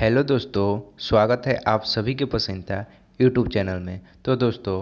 hello दोस्तों स्वागत है आप सभी के पसंदीदा यूट्यूब चैनल में तो दोस्तों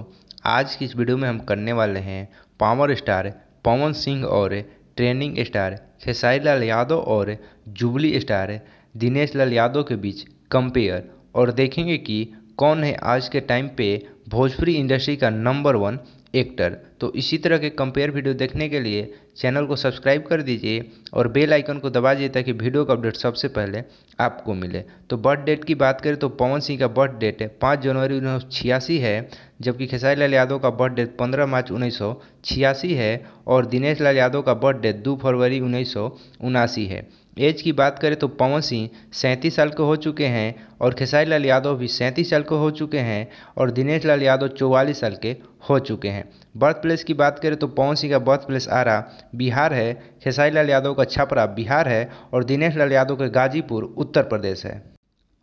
आज की इस वीडियो में हम करने वाले हैं पावर स्टार पवन सिंह और ट्रेनिंग स्टार खेसारी लाल यादव और जुबली स्टार दिनेश लाल यादव के बीच कंपेयर और देखेंगे कि कौन है आज के टाइम पे भोजपुरी इंडस्ट्री का नंबर वन एक्टर तो इसी तरह के कंपेयर वीडियो देखने के लिए चैनल को सब्सक्राइब कर दीजिए और बेल आइकन को दबा दीजिए ताकि वीडियो का अपडेट सबसे पहले आपको मिले तो बर्थ डेट की बात करें तो पवन सिंह का बर्थ डेट है पाँच जनवरी उन्नीस है जबकि खेसारी लाल यादव का बर्थ डेट पंद्रह मार्च उन्नीस है और दिनेश लाल यादव का बर्थ डेट दो फरवरी उन्नीस है एज की बात करें तो पवन सिंह सैंतीस साल के हो चुके हैं और खेसारी लाल यादव भी सैंतीस साल के हो चुके हैं और दिनेश लाल यादव चौवालीस साल के हो चुके हैं बर्थ प्लेस की बात करें तो पवन सिंह का बर्थ प्लेस आरा बिहार है खेसारी लाल यादव का छपरा बिहार है और दिनेश लाल यादव का गाजीपुर उत्तर प्रदेश है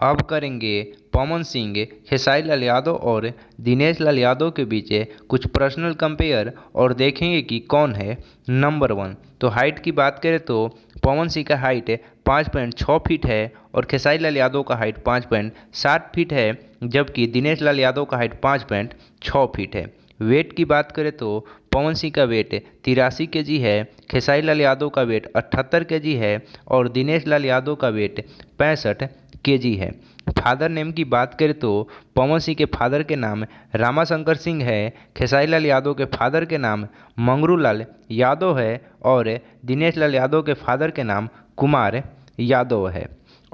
अब करेंगे पवन सिंह खेसारी लाल यादव और दिनेश लाल यादव के बीच कुछ पर्सनल कंपेयर और देखेंगे कि कौन है नंबर वन तो हाइट की बात करें तो पवन सिंह का हाइट पाँच पॉइंट छः फीट है और खेसारी लाल यादव का हाइट पाँच पॉइंट सात फीट है जबकि दिनेश लाल यादव का हाइट पाँच पॉइंट छः फीट है वेट की बात करें तो पवन सिंह का वेट तिरासी के जी है खेसारी लाल यादव का वेट अठहत्तर के जी है और दिनेश लाल यादव का वेट पैंसठ के जी है फादर नेम की बात करें तो पवन सिंह के फादर के नाम रामाशंकर सिंह है खेसारी लाल यादव के फादर के नाम मंगरू लाल यादव है और दिनेश लाल यादव के फादर के नाम कुमार यादव है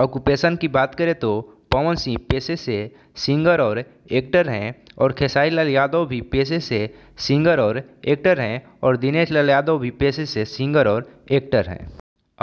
ऑक्यूपेशन की बात करें तो पवन सिंह पेशे से सिंगर और एक्टर हैं और खेसारी लाल यादव भी पेशे से सिंगर और एक्टर हैं और दिनेश लाल यादव भी पेशे से सिंगर और एक्टर हैं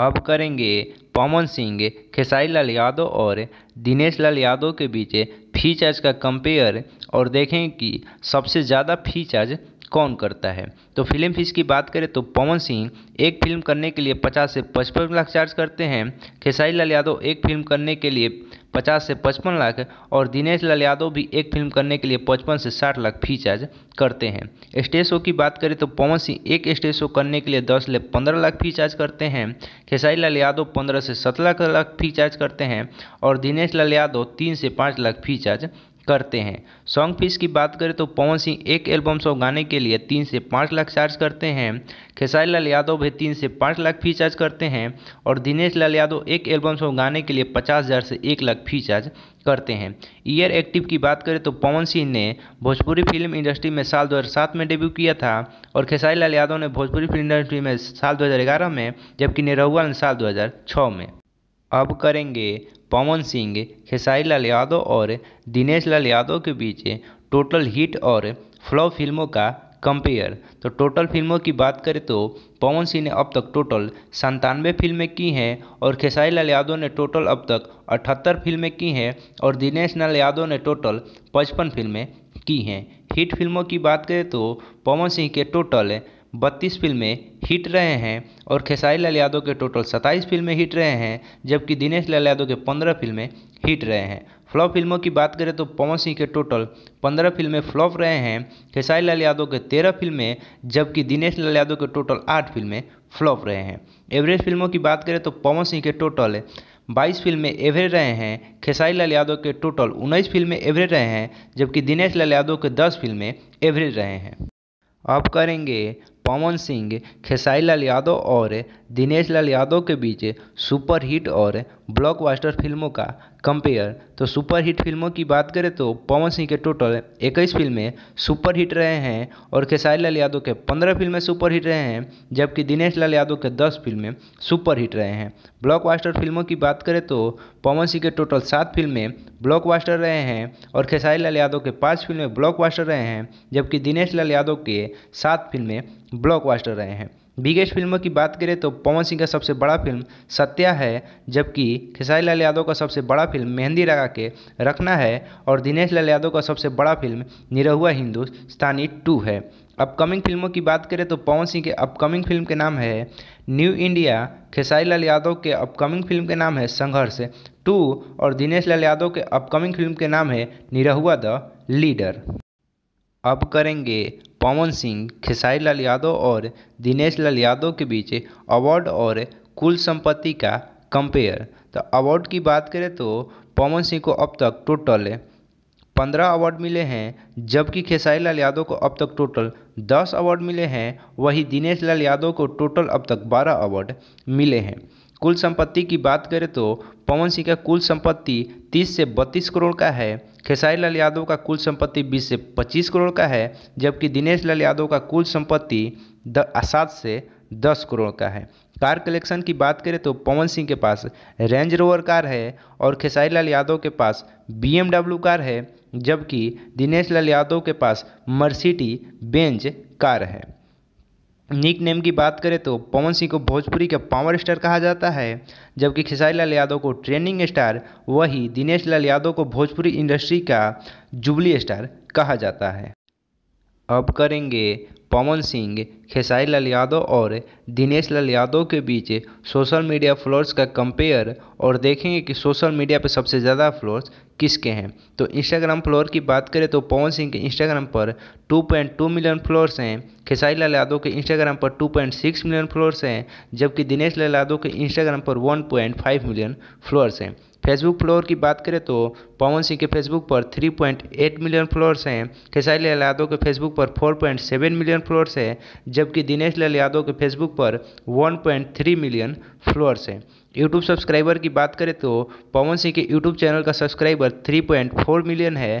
अब करेंगे पवन सिंह खेसारी लाल यादव और दिनेश लाल यादव के बीच फी चार्ज का कंपेयर और देखें कि सबसे ज़्यादा फी चार्ज कौन करता है तो फिल्म फीस की बात करें तो पवन सिंह एक फिल्म करने के लिए 50 से 55 लाख चार्ज करते हैं खेसारी लाल यादव एक फिल्म करने के लिए पचास से पचपन लाख और दिनेश लाल यादव भी एक फिल्म करने के लिए पचपन से साठ लाख फी चार्ज करते हैं स्टेज शो की बात करें तो पवन सिंह एक स्टेज शो करने के लिए दस से पंद्रह लाख फी चार्ज करते हैं खेसारी लाल यादव पंद्रह से सत्रह लाख फी चार्ज करते हैं और दिनेश लाल यादव तीन से पाँच लाख फी चार्ज करते हैं सॉन्ग फीस की बात करें तो पवन सिंह एक एल्बम सॉन्ग गाने के लिए तीन से पाँच लाख चार्ज करते हैं खेसारी लाल यादव भी तीन से पाँच लाख फी चार्ज करते हैं और दिनेश लाल यादव एक एल्बम सॉन्ग गाने के लिए पचास हज़ार से एक लाख फी चार्ज करते हैं ईयर एक्टिव की बात करें तो पवन सिंह ने भोजपुरी फिल्म इंडस्ट्री में साल दो में डेब्यू किया था और खेसारी लाल यादव ने भोजपुरी फिल्म इंडस्ट्री में साल दो में जबकि निरहुआ ने साल दो में अब करेंगे पवन सिंह खेसारी लाल यादव और दिनेश लाल यादव के बीच टोटल हिट और फ्लॉप फिल्मों का कंपेयर तो टोटल फिल्मों की बात करें तो पवन सिंह ने अब तक टोटल संतानवे फिल्में की हैं और खेसारी लाल यादव ने टोटल अब तक अठहत्तर फिल्में की हैं और दिनेश लाल यादव ने टोटल पचपन फिल्में की हैं हिट फिल्मों की बात करें तो पवन सिंह के टोटल बत्तीस फिल्में हिट रहे हैं और खेसारी लाल यादव के टोटल सत्ताईस फिल्में हिट रहे हैं जबकि दिनेश लाल यादव के पंद्रह फिल्में हिट रहे हैं फ्लॉप फिल्मों की बात करें तो पवन सिंह के टोटल पंद्रह फिल्में फ्लॉप रहे हैं खेसारी लाल यादव के तेरह फिल्में जबकि दिनेश लाल यादव के टोटल आठ फिल्में फ्लॉप रहे हैं एवरेज फिल्मों की बात करें तो पवन सिंह के टोटल बाईस फिल्में एवरेज रहे हैं खेसारी लाल यादव के टोटल उन्नीस फिल्में एवरेज रहे हैं जबकि दिनेश लाल यादव के दस फिल्में एवरेज रहे हैं अब करेंगे पवन सिंह खेसाई लाल यादव और दिनेश लाल यादव के बीच सुपरहिट और ब्लॉकबस्टर फिल्मों का कंपेयर तो सुपरहिट फिल्मों की बात करें तो पवन सिंह के टोटल इक्कीस फिल्में सुपरहिट रहे हैं और खेसारी लाल यादव के पंद्रह फिल्में सुपरहिट रहे हैं जबकि दिनेश लाल यादव के दस फिल्में सुपरहिट रहे हैं ब्लॉकबस्टर फिल्मों की बात करें तो पवन सिंह के टोटल सात फिल्में ब्लॉकबस्टर रहे हैं और खेसारी लाल यादव के पाँच फिल्में ब्लॉकबस्टर रहे हैं जबकि दिनेश लाल यादव के सात फिल्में ब्लॉकबस्टर रहे हैं बिगेस्ट फिल्मों की बात करें तो पवन सिंह का सबसे बड़ा फिल्म सत्या है जबकि खेसारी लाल यादव का सबसे बड़ा फिल्म मेहंदी लगा के रखना है और दिनेश लाल यादव का सबसे बड़ा फिल्म निरहुआ हिंदुस्तानी टू है अपकमिंग फिल्मों की बात करें तो पवन सिंह के अपकमिंग फिल्म के नाम है न्यू इंडिया खेसारी लाल यादव के अपकमिंग फिल्म के नाम है संघर्ष टू और दिनेश लाल यादव के अपकमिंग फिल्म के नाम है निरहुआ द लीडर अब करेंगे पवन सिंह खेसारी लाल यादव और दिनेश लाल यादव के बीच अवार्ड और कुल संपत्ति का कंपेयर तो अवार्ड की बात करें तो पवन सिंह को अब तक टोटल पंद्रह अवार्ड मिले हैं जबकि खेसारी लाल यादव को अब तक टोटल दस अवार्ड मिले हैं वहीं दिनेश लाल यादव को टोटल अब तक बारह अवार्ड मिले हैं कुल संपत्ति की बात करें तो पवन सिंह का कुल संपत्ति 30 से 32 करोड़ का है खेसारी लाल यादव का कुल संपत्ति 20 से 25 करोड़ का है जबकि दिनेश लाल यादव का कुल संपत्ति सात से 10 करोड़ का है कार कलेक्शन की बात करें तो पवन सिंह के पास रेंज रोवर कार है और खेसारी लाल यादव के पास बी कार है जबकि दिनेश लाल यादव के पास मर्सिडी बेंज कार है निक नेम की बात करें तो पवन सिंह को भोजपुरी का पावर स्टार कहा जाता है जबकि खेसारी लाल यादव को ट्रेनिंग स्टार वही दिनेश लाल यादव को भोजपुरी इंडस्ट्री का जुबली स्टार कहा जाता है अब करेंगे पवन सिंह खेसारी लाल यादव और दिनेश लाल यादव के बीच सोशल मीडिया फ्लोर्स का कंपेयर और देखेंगे कि सोशल मीडिया पर सबसे ज़्यादा फ्लोर्स किसके हैं तो इंस्टाग्राम फ्लोर की बात करें तो पवन सिंह के इंस्टाग्राम पर 2.2 मिलियन फ्लोर्स हैं खेसारी लाल यादव के इंस्टाग्राम पर 2.6 मिलियन फ्लोर्स हैं जबकि दिनेश लाल यादव के इंस्टाग्राम पर 1.5 मिलियन फ्लोर्स हैं फेसबुक फ्लोर की बात करें तो पवन सिंह के फेसबुक पर 3.8 मिलियन फ्लोर्स हैं खेसारी लाल यादव के फेसबुक पर 4.7 मिलियन फ्लोर्स है जबकि दिनेश लाल यादव के फेसबुक पर 1.3 मिलियन फ्लोर्स हैं यूट्यूब सब्सक्राइबर की बात करें तो पवन सिंह के यूट्यूब चैनल का सब्सक्राइबर 3.4 मिलियन है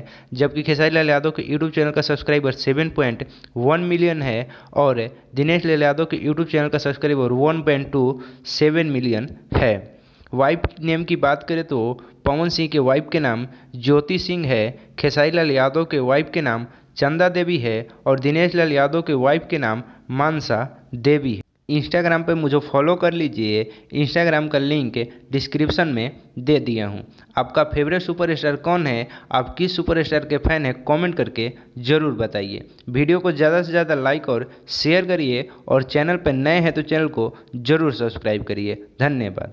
जबकि खेसारी लाल यादव के यूट्यूब चैनल का सब्सक्राइबर 7.1 मिलियन है और दिनेश लाल यादव के यूट्यूब चैनल का सब्सक्राइबर 1.27 मिलियन है वाइफ नेम की बात करें तो पवन सिंह के वाइफ के नाम ज्योति सिंह है खेसारी लाल यादव के वाइफ के नाम चंदा देवी है और दिनेश लाल यादव के वाइफ के नाम मानसा देवी है इंस्टाग्राम पर मुझे फॉलो कर लीजिए इंस्टाग्राम का लिंक डिस्क्रिप्शन में दे दिया हूँ आपका फेवरेट सुपरस्टार कौन है आप किस सुपरस्टार के फैन हैं कमेंट करके ज़रूर बताइए वीडियो को ज़्यादा से ज़्यादा लाइक और शेयर करिए और चैनल पर नए हैं तो चैनल को ज़रूर सब्सक्राइब करिए धन्यवाद